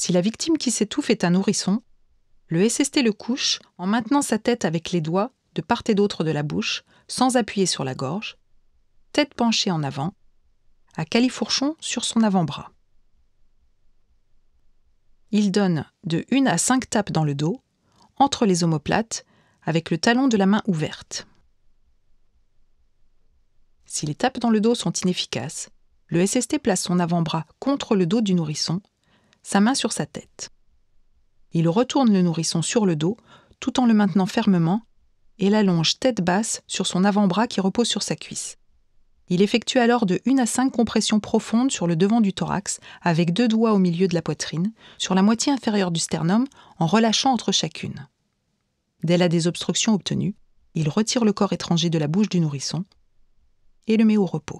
Si la victime qui s'étouffe est un nourrisson, le SST le couche en maintenant sa tête avec les doigts de part et d'autre de la bouche, sans appuyer sur la gorge, tête penchée en avant, à califourchon sur son avant-bras. Il donne de 1 à 5 tapes dans le dos, entre les omoplates, avec le talon de la main ouverte. Si les tapes dans le dos sont inefficaces, le SST place son avant-bras contre le dos du nourrisson sa main sur sa tête. Il retourne le nourrisson sur le dos, tout en le maintenant fermement, et l'allonge tête basse sur son avant-bras qui repose sur sa cuisse. Il effectue alors de 1 à 5 compressions profondes sur le devant du thorax, avec deux doigts au milieu de la poitrine, sur la moitié inférieure du sternum, en relâchant entre chacune. Dès la désobstruction obtenue, il retire le corps étranger de la bouche du nourrisson et le met au repos.